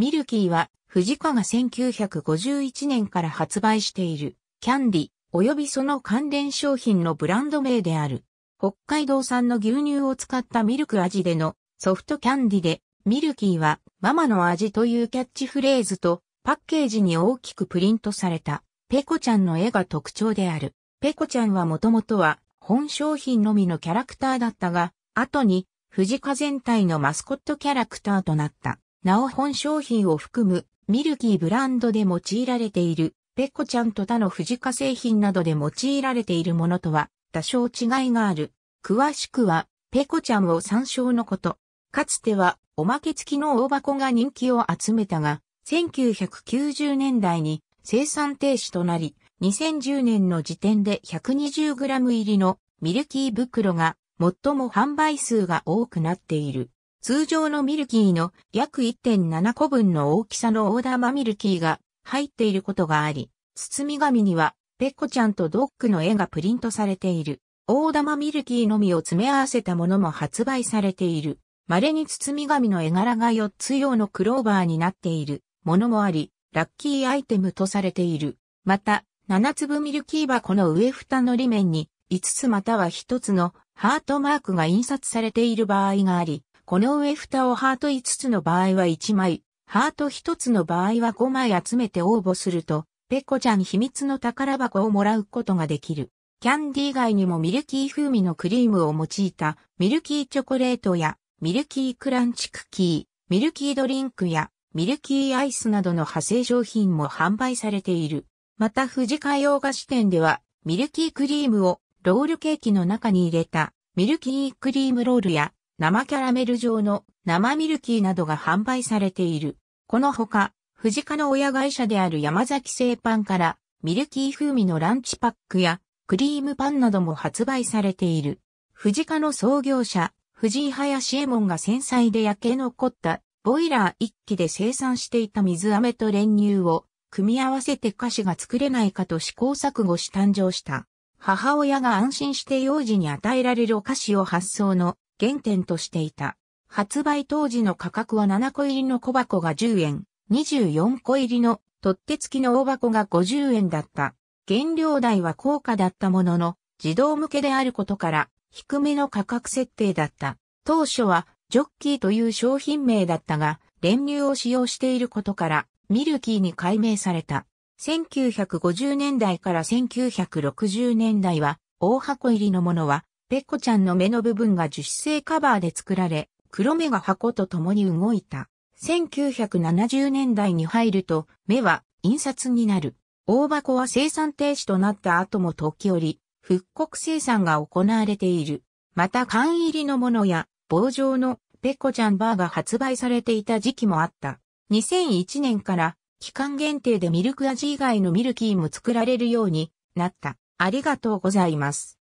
ミルキーは、藤川が1951年から発売している、キャンディ、及びその関連商品のブランド名である。北海道産の牛乳を使ったミルク味でのソフトキャンディで、ミルキーはママの味というキャッチフレーズとパッケージに大きくプリントされたペコちゃんの絵が特徴である。ペコちゃんはもともとは本商品のみのキャラクターだったが、後に藤家全体のマスコットキャラクターとなった。なお本商品を含むミルキーブランドで用いられている、ペコちゃんと他の富士化製品などで用いられているものとは多少違いがある。詳しくは、ペコちゃんを参照のこと。かつては、おまけ付きの大箱が人気を集めたが、1990年代に生産停止となり、2010年の時点で 120g 入りのミルキー袋が最も販売数が多くなっている。通常のミルキーの約1.7個分の大きさの大玉ミルキーが入っていることがあり、包み紙にはペッコちゃんとドッグの絵がプリントされている。大玉ミルキーのみを詰め合わせたものも発売されている。稀に包み紙の絵柄が4つ用のクローバーになっているものもあり、ラッキーアイテムとされている。また、7粒ミルキー箱の上蓋の裏面に5つまたは1つのハートマークが印刷されている場合があり、この上蓋をハート5つの場合は1枚、ハート1つの場合は5枚集めて応募すると、ペコちゃん秘密の宝箱をもらうことができる。キャンディ以外にもミルキー風味のクリームを用いたミルキーチョコレートやミルキークランチクッキー、ミルキードリンクやミルキーアイスなどの派生商品も販売されている。また富士海洋菓子店ではミルキークリームをロールケーキの中に入れたミルキークリームロールや生キャラメル状の生ミルキーなどが販売されている。このほか、藤家の親会社である山崎製パンからミルキー風味のランチパックやクリームパンなども発売されている。藤家の創業者、藤井林右衛門が繊細で焼け残ったボイラー一機で生産していた水飴と練乳を組み合わせて菓子が作れないかと試行錯誤し誕生した。母親が安心して幼児に与えられるお菓子を発想の原点としていた。発売当時の価格は7個入りの小箱が10円、24個入りの取っ手付きの大箱が50円だった。原料代は高価だったものの、自動向けであることから、低めの価格設定だった。当初は、ジョッキーという商品名だったが、練乳を使用していることから、ミルキーに改名された。1950年代から1960年代は、大箱入りのものは、ペコちゃんの目の部分が樹脂製カバーで作られ、黒目が箱と共に動いた。1970年代に入ると、目は印刷になる。大箱は生産停止となった後も時折、復刻生産が行われている。また缶入りのものや棒状のペコちゃんバーが発売されていた時期もあった。2001年から期間限定でミルク味以外のミルキーも作られるようになった。ありがとうございます。